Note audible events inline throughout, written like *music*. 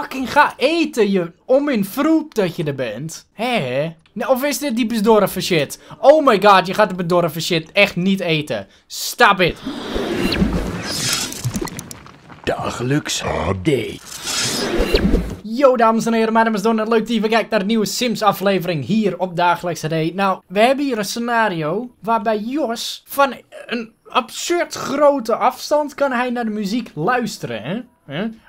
Fucking ga eten, je om in vroep dat je er bent. Hé? Of is dit die bedorven shit? Oh my god, je gaat de bedorven shit echt niet eten. Stop it. Dagelijks AD. Yo dames en heren, mijn naam is Don en leuk dat je kijkt naar de nieuwe Sims aflevering hier op Dagelijks AD. Nou, we hebben hier een scenario waarbij Jos van een absurd grote afstand kan hij naar de muziek luisteren, hè?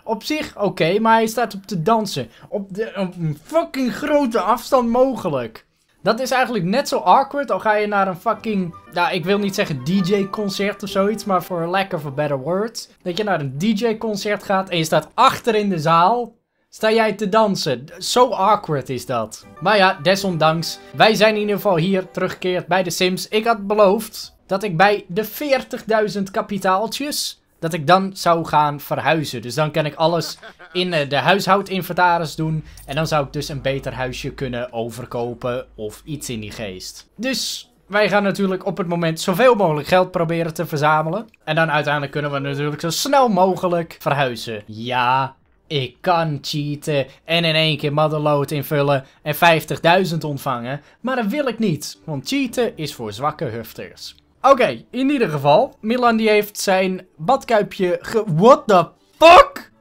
Op zich oké, maar hij staat op te dansen. Op, de, op een fucking grote afstand mogelijk. Dat is eigenlijk net zo awkward al ga je naar een fucking, nou ik wil niet zeggen DJ-concert of zoiets, maar voor lack of a better word. Dat je naar een DJ-concert gaat en je staat achter in de zaal, sta jij te dansen. Zo awkward is dat. Maar ja, desondanks, wij zijn in ieder geval hier teruggekeerd bij de Sims. Ik had beloofd dat ik bij de 40.000 kapitaaltjes dat ik dan zou gaan verhuizen. Dus dan kan ik alles in eh, de huishoudinventaris doen. En dan zou ik dus een beter huisje kunnen overkopen of iets in die geest. Dus wij gaan natuurlijk op het moment zoveel mogelijk geld proberen te verzamelen. En dan uiteindelijk kunnen we natuurlijk zo snel mogelijk verhuizen. Ja, ik kan cheaten en in één keer motherload invullen en 50.000 ontvangen. Maar dat wil ik niet, want cheaten is voor zwakke hufters. Oké, in ieder geval. Milan die heeft zijn badkuipje ge... What the fuck?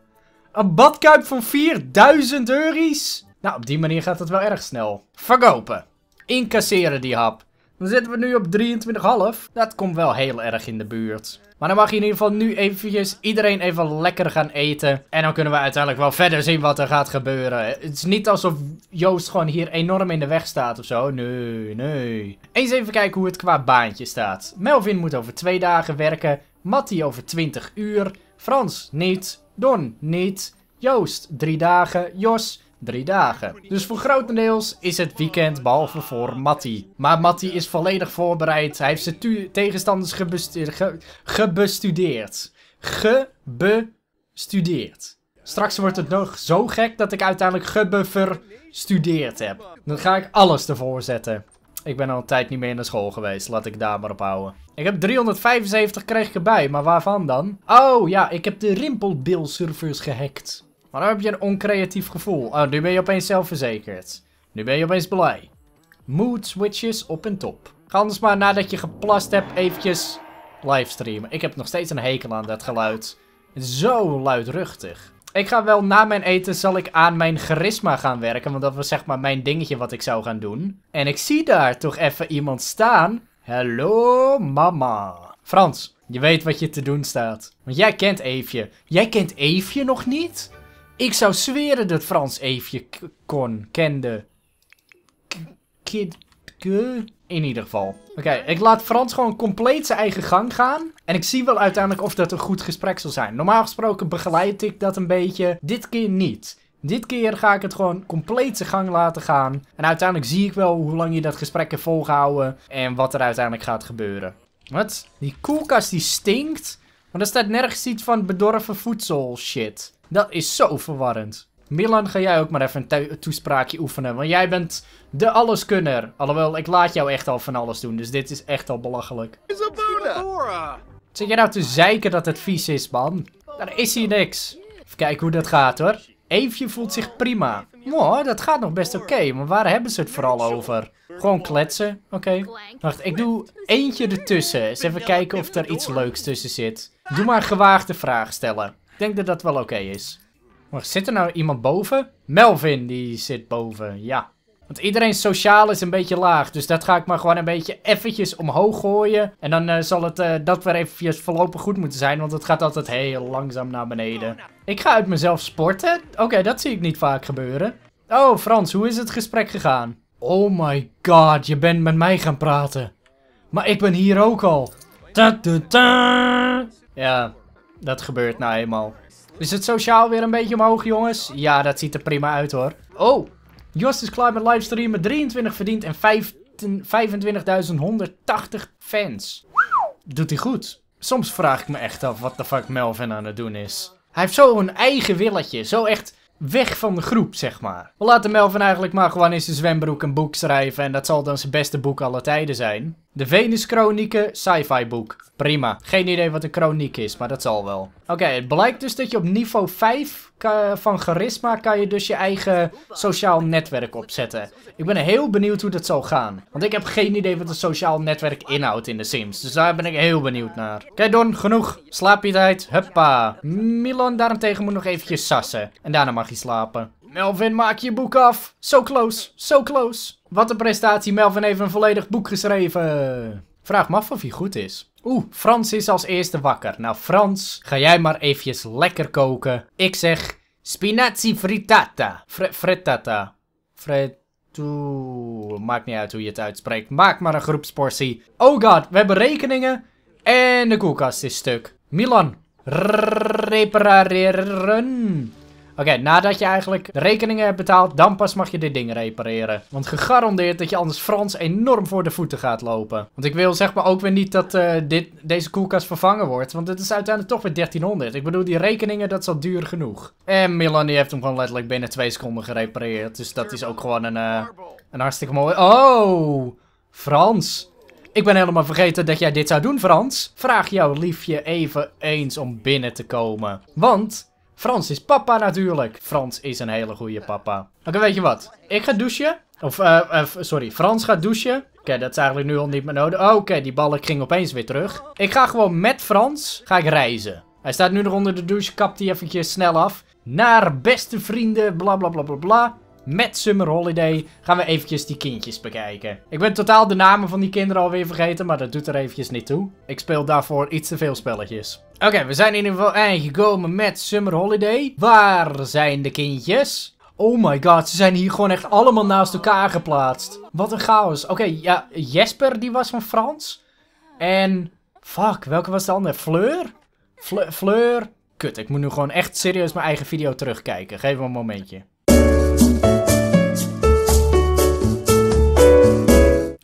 Een badkuip van 4000 euro's? Nou, op die manier gaat het wel erg snel. Verkopen. Incasseren die hap. Dan zitten we nu op 23,5. Dat komt wel heel erg in de buurt. Maar dan mag je in ieder geval nu eventjes iedereen even lekker gaan eten. En dan kunnen we uiteindelijk wel verder zien wat er gaat gebeuren. Het is niet alsof Joost gewoon hier enorm in de weg staat of zo. Nee, nee. Eens even kijken hoe het qua baantje staat. Melvin moet over twee dagen werken. Matty over 20 uur. Frans niet. Don niet. Joost drie dagen. Jos drie dagen. Dus voor grotendeels is het weekend, behalve voor Matty. Maar Matty is volledig voorbereid. Hij heeft zijn tegenstanders ge gebestudeerd. Gebestudeerd. Straks wordt het nog zo gek dat ik uiteindelijk gebufferstudeerd heb. Dan ga ik alles ervoor zetten. Ik ben al een tijd niet meer naar school geweest. Laat ik daar maar op houden. Ik heb 375 kreeg ik erbij, maar waarvan dan? Oh ja, ik heb de surfers gehackt. Maar dan heb je een oncreatief gevoel. Oh, nu ben je opeens zelfverzekerd. Nu ben je opeens blij. Mood switches op en top. Ga anders maar nadat je geplast hebt eventjes livestreamen. Ik heb nog steeds een hekel aan dat geluid. Zo luidruchtig. Ik ga wel na mijn eten zal ik aan mijn charisma gaan werken. Want dat was zeg maar mijn dingetje wat ik zou gaan doen. En ik zie daar toch even iemand staan. Hallo mama. Frans, je weet wat je te doen staat. Want jij kent Eefje. Jij kent Eefje nog niet? Ik zou zweren dat Frans Eefje kon, kende. kid in ieder geval. Oké, ik laat Frans gewoon compleet zijn eigen gang gaan. En ik zie wel uiteindelijk of dat een goed gesprek zal zijn. Normaal gesproken begeleid ik dat een beetje. Dit keer niet. Dit keer ga ik het gewoon compleet zijn gang laten gaan. En uiteindelijk zie ik wel hoe lang je dat gesprek hebt volhouden. En wat er uiteindelijk gaat gebeuren. Wat? Die koelkast die stinkt. Maar er staat nergens iets van bedorven voedsel shit. Dat is zo verwarrend. Milan, ga jij ook maar even een toespraakje oefenen. Want jij bent de alleskunner. Alhoewel, ik laat jou echt al van alles doen. Dus dit is echt al belachelijk. Isabella! Zit jij nou te zeiken dat het vies is, man? Daar is hier niks. Even kijken hoe dat gaat, hoor. Eefje voelt zich prima. Mooi, dat gaat nog best oké. maar waar hebben ze het vooral over? Gewoon kletsen? Oké. Wacht, ik doe eentje ertussen. Eens even kijken of er iets leuks tussen zit. Doe maar gewaagde vraag stellen. Ik denk dat dat wel oké is. Maar zit er nou iemand boven? Melvin, die zit boven, ja. Want iedereen sociaal is een beetje laag. Dus dat ga ik maar gewoon een beetje eventjes omhoog gooien. En dan eh, zal het eh, dat weer eventjes voorlopig goed moeten zijn. Want het gaat altijd heel langzaam naar beneden. Ik ga uit mezelf sporten. Oké, dat zie ik niet vaak gebeuren. Oh, Frans, hoe is het gesprek gegaan? Oh my god, je bent met mij gaan praten. Maar ik ben hier ook al. Ja, dat gebeurt nou eenmaal. Is het sociaal weer een beetje omhoog, jongens? Ja, dat ziet er prima uit, hoor. Oh, Justice is met livestream met 23 verdiend en 25.180 fans. Doet hij goed. Soms vraag ik me echt af wat de fuck Melvin aan het doen is. Hij heeft zo'n eigen willetje. Zo echt weg van de groep, zeg maar. We laten Melvin eigenlijk maar gewoon in zijn zwembroek een boek schrijven. En dat zal dan zijn beste boek alle tijden zijn. De Venus-chronieken, sci-fi boek. Prima. Geen idee wat een chroniek is, maar dat zal wel. Oké, het blijkt dus dat je op niveau 5 van charisma kan je dus je eigen sociaal netwerk opzetten. Ik ben heel benieuwd hoe dat zal gaan. Want ik heb geen idee wat een sociaal netwerk inhoudt in de Sims. Dus daar ben ik heel benieuwd naar. Oké Don, genoeg. Slaap je tijd. Huppa. Milan daarentegen moet nog eventjes sassen. En daarna mag je slapen. Melvin, maak je boek af. So close, so close. Wat een prestatie. Melvin heeft een volledig boek geschreven. Vraag me af of hij goed is. Oeh, Frans is als eerste wakker. Nou Frans, ga jij maar eventjes lekker koken. Ik zeg spinazie frittata. Fre frittata. maakt niet uit hoe je het uitspreekt. Maak maar een groepsportie. Oh god, we hebben rekeningen. En de koelkast is stuk. Milan, repareren. Oké, nadat je eigenlijk de rekeningen hebt betaald, dan pas mag je dit ding repareren. Want gegarandeerd dat je anders Frans enorm voor de voeten gaat lopen. Want ik wil zeg maar ook weer niet dat eh, dit, deze koelkast vervangen wordt. Want het is uiteindelijk toch weer 1300. Ik bedoel, die rekeningen, dat zal duur genoeg. En Milan heeft hem gewoon letterlijk binnen twee seconden gerepareerd. Dus dat is ook gewoon een, eh, een hartstikke mooi... Oh! Frans! Ik ben helemaal vergeten dat jij dit zou doen, Frans. Vraag jouw liefje even eens om binnen te komen. Want Frans is papa natuurlijk. Frans is een hele goede papa. Oké, weet je wat? Ik ga douchen. Of, eh, eh, sorry, Frans gaat douchen. Oké, dat is eigenlijk nu al niet meer nodig. Oh, oké, die balk ging opeens weer terug. Ik ga gewoon met Frans, ga ik reizen. Hij staat nu nog onder de douche, kapt die eventjes snel af. Naar beste vrienden, bla bla bla bla bla met Summer Holiday gaan we eventjes die kindjes bekijken. Ik ben totaal de namen van die kinderen alweer vergeten, maar dat doet er eventjes niet toe. Ik speel daarvoor iets te veel spelletjes. Oké, we zijn in ieder geval aangekomen met Summer Holiday. Waar zijn de kindjes? Oh my god, ze zijn hier gewoon echt allemaal naast elkaar geplaatst. Wat een chaos. Oké, ja, Jesper die was van Frans. En, fuck, welke was de andere? Fleur? Fleur? Fleur? Kut, ik moet nu gewoon echt serieus mijn eigen video terugkijken. Geef me een momentje.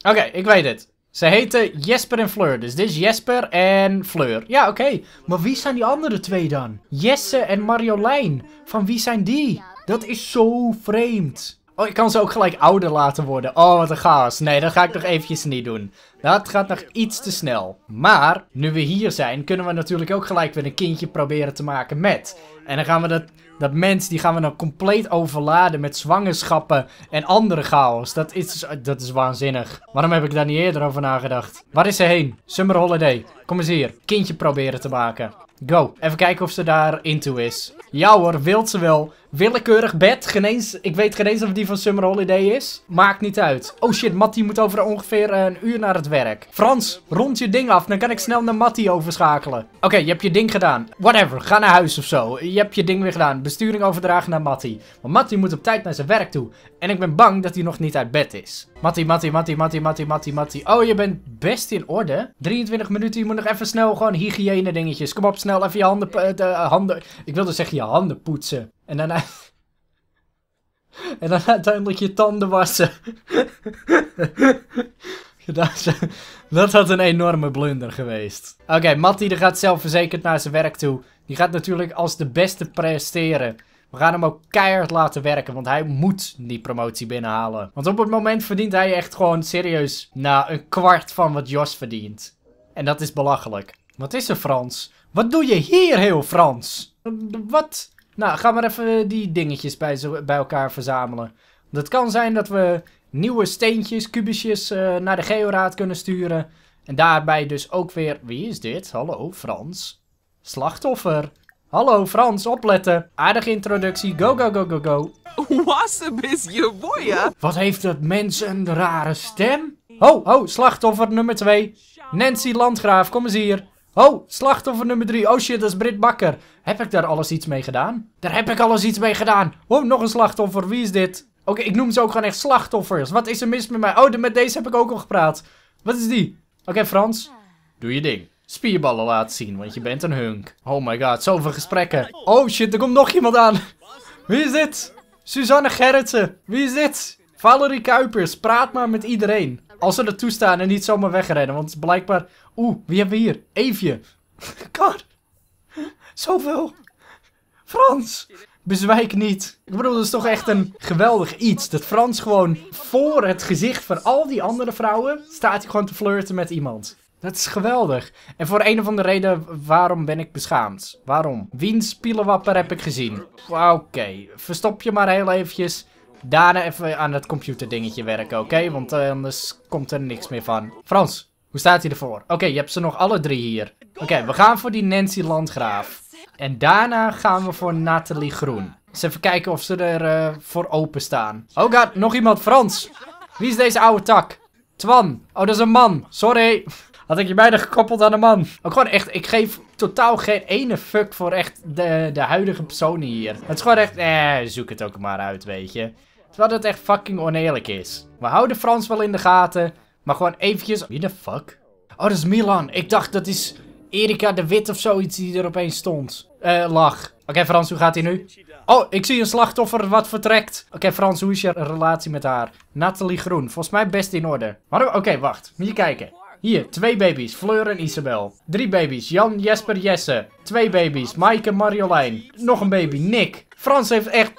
Oké, ik weet het. Ze heten Jesper en Fleur. Dus dit is Jesper en Fleur. Ja, oké. Maar wie zijn die andere twee dan? Jesse en Marjolein. Van wie zijn die? Dat is zo vreemd. Oh, ik kan ze ook gelijk ouder laten worden. Oh, wat een chaos. Nee, dat ga ik nog eventjes niet doen. Dat gaat nog iets te snel. Maar, nu we hier zijn, kunnen we natuurlijk ook gelijk weer een kindje proberen te maken met. En dan gaan we dat, dat mens, die gaan we dan compleet overladen met zwangerschappen en andere chaos. Dat is, dus, dat is waanzinnig. Waarom heb ik daar niet eerder over nagedacht? Waar is ze heen? Summer Holiday. Kom eens hier. Kindje proberen te maken. Go. Even kijken of ze daar into is. Ja hoor, wilt ze wel willekeurig bed. Geneens, ik weet geen eens of die van Summer Holiday is. Maakt niet uit. Oh shit, Matty moet over ongeveer een uur naar het werk. Frans, rond je ding af. Dan kan ik snel naar Matty overschakelen. Oké, je hebt je ding gedaan. Whatever, ga naar huis of zo. Je hebt je ding weer gedaan. Besturing overdragen naar Matty. Want Matty moet op tijd naar zijn werk toe. En ik ben bang dat hij nog niet uit bed is. Matty, Matty, Matty, Matty, Matty, Matty, Matty. Oh, je bent best in orde. 23 minuten, je moet nog even snel gewoon hygiëne dingetjes. Kom op, snel even je handen... Eh, eh, handen ik wilde zeggen je handen poetsen. En dan, *laughs* en dan uiteindelijk je tanden wassen. *laughs* dat, dat had een enorme blunder geweest. Oké, okay, Matty die gaat zelfverzekerd naar zijn werk toe. Die gaat natuurlijk als de beste presteren. We gaan hem ook keihard laten werken, want hij moet die promotie binnenhalen. Want op het moment verdient hij echt gewoon serieus na nou, een kwart van wat Jos verdient. En dat is belachelijk. Wat is er, Frans? Wat doe je hier, heel Frans? Wat? Nou, ga maar even eh, die dingetjes bij, bij elkaar verzamelen. Het kan zijn dat we nieuwe steentjes, kubusjes eh, naar de georaad kunnen sturen. En daarbij dus ook weer... Wie is dit? Hallo, Frans. Slachtoffer. Hallo, Frans, opletten. Aardige introductie. Go, go, go, go, go. *laughs* Wassab is je hè? Wat heeft dat mens een rare stem? Ho, ho, slachtoffer nummer 2. Nancy Landgraaf, kom eens hier. Oh, slachtoffer nummer 3. Oh shit, dat is Britt Bakker. Heb ik daar alles iets mee gedaan? Daar heb ik alles iets mee gedaan. Oh, nog een slachtoffer. Wie is dit? Oké, ik noem ze ook gewoon echt slachtoffers. Wat is er mis met mij? Oh, met deze heb ik ook al gepraat. Wat is die? Oké, Frans. Doe je ding. Spierballen laten zien, want je bent een hunk. Oh my god, zoveel gesprekken. Oh shit, er komt nog iemand aan. Wie is dit? Suzanne Gerritsen. Wie is dit? Valerie Kuipers. Praat maar met iedereen. Als ze er toestaan en niet zomaar wegrennen, want blijkbaar... Oeh, wie hebben we hier? Eefje. Kar. Zoveel. Frans. Bezwijk niet. Ik bedoel, dat is toch echt een geweldig iets. Dat Frans gewoon voor het gezicht van al die andere vrouwen staat hij gewoon te flirten met iemand. Dat is geweldig. En voor een of andere reden, waarom ben ik beschaamd? Waarom? Wiens pielewapper heb ik gezien? Oké, verstop je maar heel eventjes. Daarna even aan dat computerdingetje werken, oké? Want eh, anders komt er niks meer van. Frans, hoe staat hij ervoor? Oké, je hebt ze nog alle drie hier. Oké, we gaan voor die Nancy Landgraaf. En daarna gaan we voor Nathalie Groen. Eens even kijken of ze er eh, voor open staan. Oh god, nog iemand Frans. Wie is deze oude tak? Twan. Oh, dat is een man. Sorry. *laughs* Had ik je bijna gekoppeld aan een man. Ook gewoon echt, ik geef totaal geen ene fuck voor echt de, de huidige personen hier. Het is gewoon echt, eh, zoek het ook maar uit, weet je. Terwijl het echt fucking oneerlijk is. We houden Frans wel in de gaten. Maar gewoon eventjes... Wie de fuck? Oh, dat is Milan. Ik dacht dat is Erika de Wit of zoiets die er opeens stond. Eh, lach. Oké Frans, hoe gaat hij nu? Oh, ik zie een slachtoffer wat vertrekt. Oké Frans, hoe is je relatie met haar? Nathalie Groen, volgens mij best in orde. oké, wacht. Moet je kijken. Hier, twee baby's, Fleur en Isabel. Drie baby's, Jan, Jesper, Jesse. Twee baby's, Maaike en Marjolein. Nog een baby, Nick. Frans heeft echt...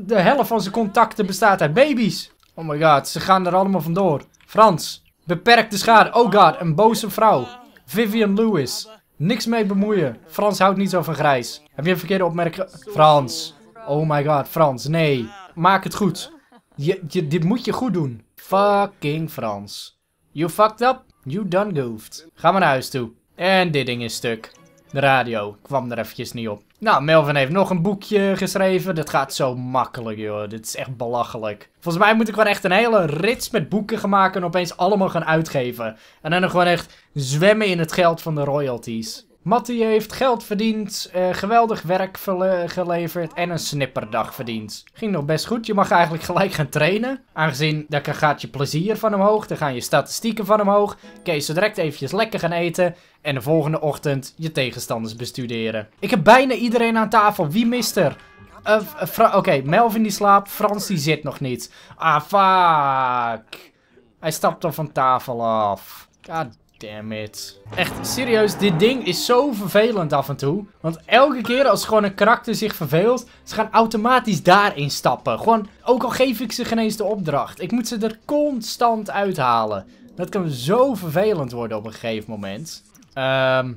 De helft van zijn contacten bestaat uit baby's. Oh my god, ze gaan er allemaal vandoor. Frans. Beperkte schade. Oh god, een boze vrouw. Vivian Lewis. Niks mee bemoeien. Frans houdt niet zo van grijs. Heb je een verkeerde opmerking? Frans. Oh my god, Frans. Nee. Maak het goed. Je, je, dit moet je goed doen. Fucking Frans. You fucked up. You done goofed. Ga maar naar huis toe. En dit ding is stuk. De radio kwam er eventjes niet op. Nou, Melvin heeft nog een boekje geschreven. Dat gaat zo makkelijk, joh. Dit is echt belachelijk. Volgens mij moet ik gewoon echt een hele rits met boeken gaan maken en opeens allemaal gaan uitgeven. En dan nog gewoon echt zwemmen in het geld van de royalties. Mattie heeft geld verdiend, eh, geweldig werk geleverd en een snipperdag verdiend. Ging nog best goed, je mag eigenlijk gelijk gaan trainen. Aangezien daar gaat je plezier van omhoog, dan gaan je statistieken van omhoog. Kun je zo direct eventjes lekker gaan eten en de volgende ochtend je tegenstanders bestuderen. Ik heb bijna iedereen aan tafel, wie mist er? Eh, eh, oké, Melvin die slaapt, Frans die zit nog niet. Ah, fuck. Hij stapt dan van tafel af. God Damn it. Echt, serieus, dit ding is zo vervelend af en toe. Want elke keer als gewoon een karakter zich verveelt, ze gaan automatisch daarin stappen. Gewoon, ook al geef ik ze geen eens de opdracht. Ik moet ze er constant uithalen. Dat kan zo vervelend worden op een gegeven moment. Ehm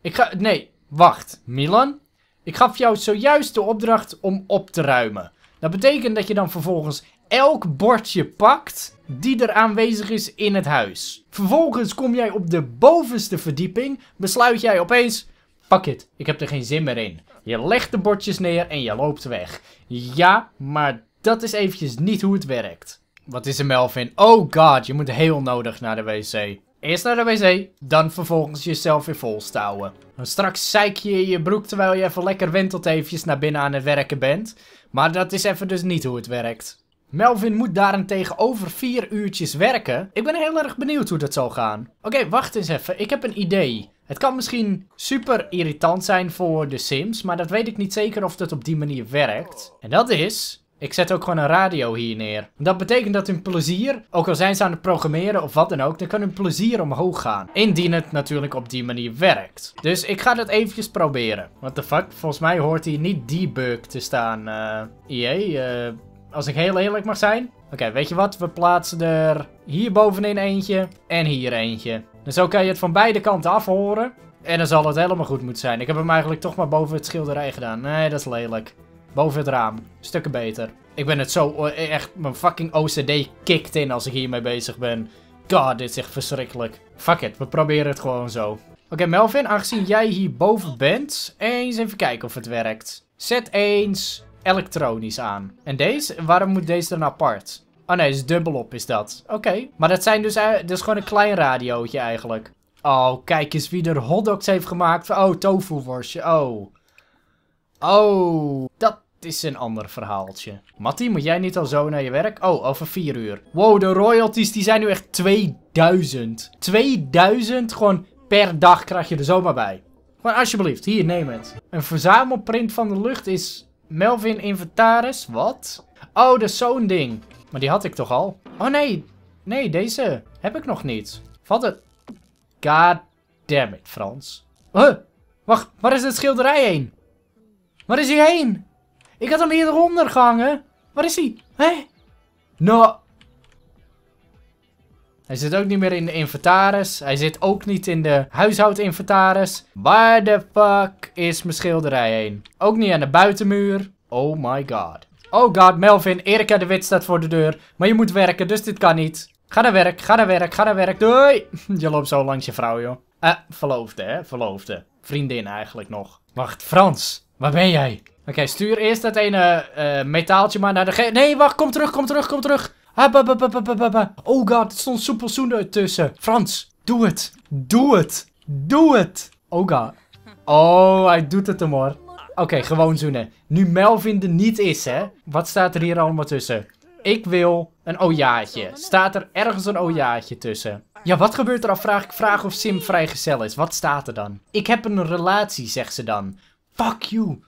ik ga, nee, wacht. Milan, ik gaf jou zojuist de opdracht om op te ruimen. Dat betekent dat je dan vervolgens elk bordje pakt die er aanwezig is in het huis. Vervolgens kom jij op de bovenste verdieping, besluit jij opeens, pak het, ik heb er geen zin meer in. Je legt de bordjes neer en je loopt weg. Ja, maar dat is eventjes niet hoe het werkt. Wat is er Melvin? Oh god, je moet heel nodig naar de wc. Eerst naar de wc, dan vervolgens jezelf weer volstouwen. Straks zeik je je broek terwijl je even lekker wentelt eventjes naar binnen aan het werken bent. Maar dat is even dus niet hoe het werkt. Melvin moet daarentegen over vier uurtjes werken. Ik ben heel erg benieuwd hoe dat zal gaan. Oké, wacht eens even. Ik heb een idee. Het kan misschien super irritant zijn voor de Sims, maar dat weet ik niet zeker of dat op die manier werkt. En dat is, ik zet ook gewoon een radio hier neer. Dat betekent dat hun plezier, ook al zijn ze aan het programmeren of wat dan ook, dan kan hun plezier omhoog gaan. Indien het natuurlijk op die manier werkt. Dus ik ga dat eventjes proberen. What de fuck, volgens mij hoort hier niet debug te staan. Eh, EA, eh... Als ik heel eerlijk mag zijn. Oké, weet je wat? We plaatsen er hier bovenin eentje en hier eentje. Dus zo kan je het van beide kanten afhoren. En dan zal het helemaal goed moeten zijn. Ik heb hem eigenlijk toch maar boven het schilderij gedaan. Nee, dat is lelijk. Boven het raam. Stukken beter. Ik ben het zo echt... Mijn fucking OCD kikt in als ik hiermee bezig ben. God, dit is echt verschrikkelijk. Fuck it, we proberen het gewoon zo. Oké, Melvin, aangezien jij hierboven bent... Eens even kijken of het werkt. Zet eens elektronisch aan. En deze? Waarom moet deze dan nou apart? Oh nee, is dubbelop is dat. Oké, maar dat zijn dus, eh, dat is gewoon een klein radiootje eigenlijk. Oh, kijk eens wie er hotdogs heeft gemaakt. Oh, tofu worstje. Oh. Oh, dat is een ander verhaaltje. Mattie, moet jij niet al zo naar je werk? Oh, over vier uur. Wow, de royalties die zijn nu echt 2000. 2000 gewoon per dag krijg je er zomaar bij. Maar alsjeblieft, hier, neem het. Een verzamelprint van de lucht is Melvin inventaris, wat? Oh, dat is zo'n ding. Maar die had ik toch al? Oh nee, nee, deze heb ik nog niet. Wat het? God damn it, Frans. Huh? Wacht, waar is het schilderij heen? Waar is hij heen? Ik had hem hieronder gehangen. Waar is hij? Hé? Nou, hij zit ook niet meer in de inventaris. Hij zit ook niet in de huishoudinventaris. Waar de fuck is mijn schilderij heen? Ook niet aan de buitenmuur. Oh my god. Oh god, Melvin, Erika de Wit staat voor de deur. Maar je moet werken, dus dit kan niet. Ga naar werk, ga naar werk, ga naar werk. Doei! *laughs* Je loopt zo langs je vrouw, joh. Eh, verloofde, hè? Verloofde. Vriendin eigenlijk nog. Wacht, Frans. Waar ben jij? Oké, stuur eerst dat ene eh, metaaltje maar naar de... Nee, wacht, kom terug, kom terug, kom terug. Oh god, er stond soepelzoen ertussen. Frans, doe het. Doe het. Doe het. Oh god. Oh, hij doet het hem hoor. Oké, gewoon zoenen. Nu Melvin er niet is, hè. Wat staat er hier allemaal tussen? Ik wil een ojaatje. Staat er ergens een ojaatje tussen? Ja, wat gebeurt er al vraag ik vraag of Sim vrijgezel is? Wat staat er dan? Ik heb een relatie, zegt ze dan. Fuck you.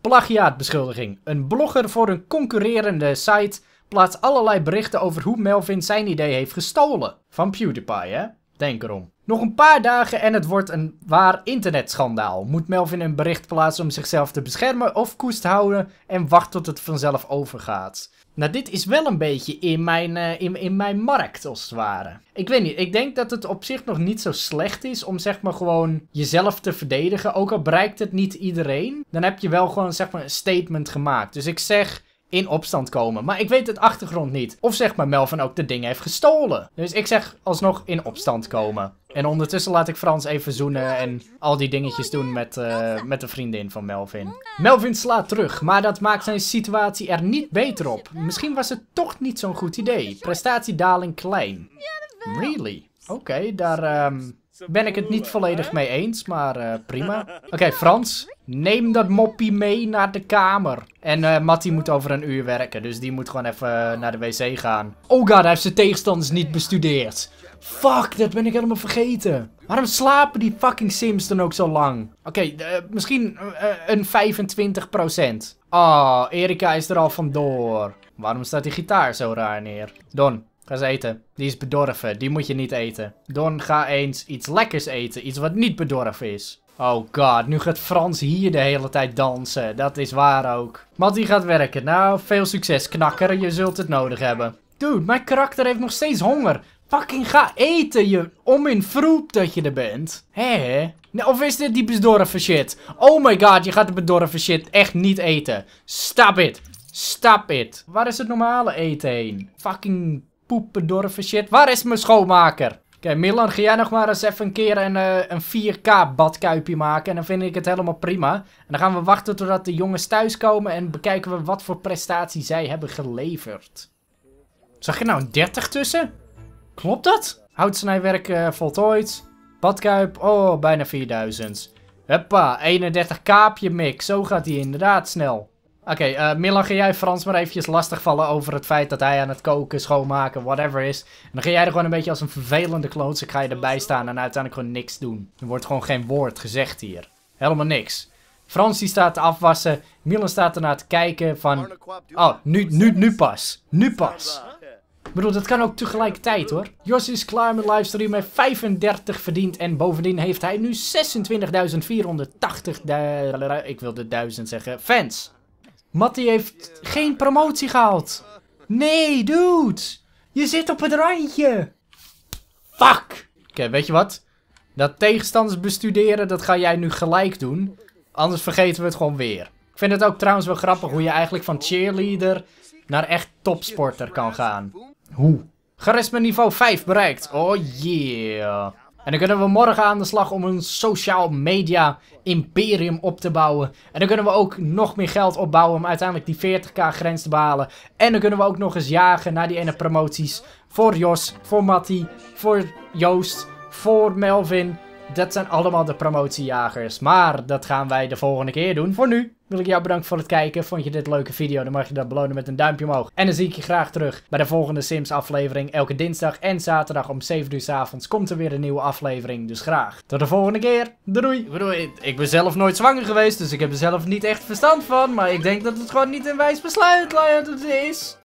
Plagiaatbeschuldiging. Een blogger voor een concurrerende site plaatst allerlei berichten over hoe Melvin zijn idee heeft gestolen. Van PewDiePie, hè? Denk erom. Nog een paar dagen en het wordt een waar internetschandaal. Moet Melvin een bericht plaatsen om zichzelf te beschermen of koest houden en wacht tot het vanzelf overgaat? Nou, dit is wel een beetje in mijn, eh, in, in mijn markt, als het ware. Ik weet niet, ik denk dat het op zich nog niet zo slecht is om zeg maar gewoon jezelf te verdedigen. Ook al bereikt het niet iedereen, dan heb je wel gewoon zeg maar een statement gemaakt. Dus ik zeg, in opstand komen. Maar ik weet het achtergrond niet. Of zeg maar Melvin ook de dingen heeft gestolen. Dus ik zeg alsnog in opstand komen. En ondertussen laat ik Frans even zoenen en al die dingetjes doen met, eh, met de vriendin van Melvin. Melvin slaat terug, maar dat maakt zijn situatie er niet beter op. Misschien was het toch niet zo'n goed idee. Prestatiedaling klein. Really? Oké, daar... Ehm, ben ik het niet volledig mee eens, maar eh, prima. *laughs* Oké, Frans, neem dat moppie mee naar de kamer. En uh, moet over een uur werken, dus die moet gewoon even eh, naar de wc gaan. Oh god, hij heeft zijn tegenstanders niet bestudeerd. Fuck, dat ben ik helemaal vergeten. Waarom slapen die fucking Sims dan ook zo lang? Oké, misschien een 25%. Ah, oh, Erika is er al vandoor. Waarom staat die gitaar zo raar neer? Don, Ga eens eten. Die is bedorven. Die moet je niet eten. Don, ga eens iets lekkers eten. Iets wat niet bedorven is. Oh god, nu gaat Frans hier de hele tijd dansen. Dat is waar ook. Matty gaat werken. Nou, veel succes knakker. Je zult het nodig hebben. Dude, mijn karakter heeft nog steeds honger. Fucking ga eten, je om in vroep dat je er bent. Hé? Nou, of is dit die bedorven shit? Oh my god, je gaat de bedorven shit echt niet eten. Stop it. Stop it. Waar is het normale eten heen? Fucking poependorven shit. Waar is mijn schoonmaker? Oké, okay, Milan, ga jij nog maar eens even een keer een, eh, een 4K badkuipje maken. En dan vind ik het helemaal prima. En dan gaan we wachten totdat de jongens thuiskomen en bekijken we wat voor prestatie zij hebben geleverd. Zag je nou een 30 tussen? Klopt dat? Houtsnijwerk uh, voltooid. Badkuip, oh, bijna 4000. Huppa, 31 kaapje mix. Zo gaat die inderdaad snel. Oké, eh, Milan, ga jij Frans maar eventjes lastigvallen over het feit dat hij aan het koken, schoonmaken, whatever is. En dan ga jij er gewoon een beetje als een vervelende klootzak ga je erbij staan en uiteindelijk gewoon niks doen. Er wordt gewoon geen woord gezegd hier. Helemaal niks. Frans die staat te afwassen, Milan staat ernaar te kijken van... Oh, nu, nu, nu pas. Nu pas. Ik bedoel, dat kan ook tegelijkertijd hoor. Jos is klaar met livestream, heeft 35 verdiend en bovendien heeft hij nu 26.480... Ik wilde duizend zeggen, fans. Matty heeft geen promotie gehaald. Nee, dude. Je zit op het randje. Fuck. Oké, weet je wat? Dat tegenstanders bestuderen, dat ga jij nu gelijk doen. Anders vergeten we het gewoon weer. Ik vind het ook trouwens wel grappig hoe je eigenlijk van cheerleader naar echt topsporter kan gaan. Hoe? Charisma niveau 5 bereikt. Oh yeah. En dan kunnen we morgen aan de slag om een sociaal media imperium op te bouwen. En dan kunnen we ook nog meer geld opbouwen om uiteindelijk die 40k grens te behalen. En dan kunnen we ook nog eens jagen naar die ene promoties. Voor Jos, voor Matty, voor Joost, voor Melvin. Dat zijn allemaal de promotiejagers. Maar dat gaan wij de volgende keer doen. Voor nu, wil ik jou bedanken voor het kijken. Vond je dit leuke video? Dan mag je dat belonen met een duimpje omhoog. En dan zie ik je graag terug bij de volgende Sims aflevering. Elke dinsdag en zaterdag om 7 uur s avonds komt er weer een nieuwe aflevering. Dus graag. Tot de volgende keer. Doei. Doei. Ik ben zelf nooit zwanger geweest, dus ik heb er zelf niet echt verstand van. Maar ik denk dat het gewoon niet een wijs besluit is.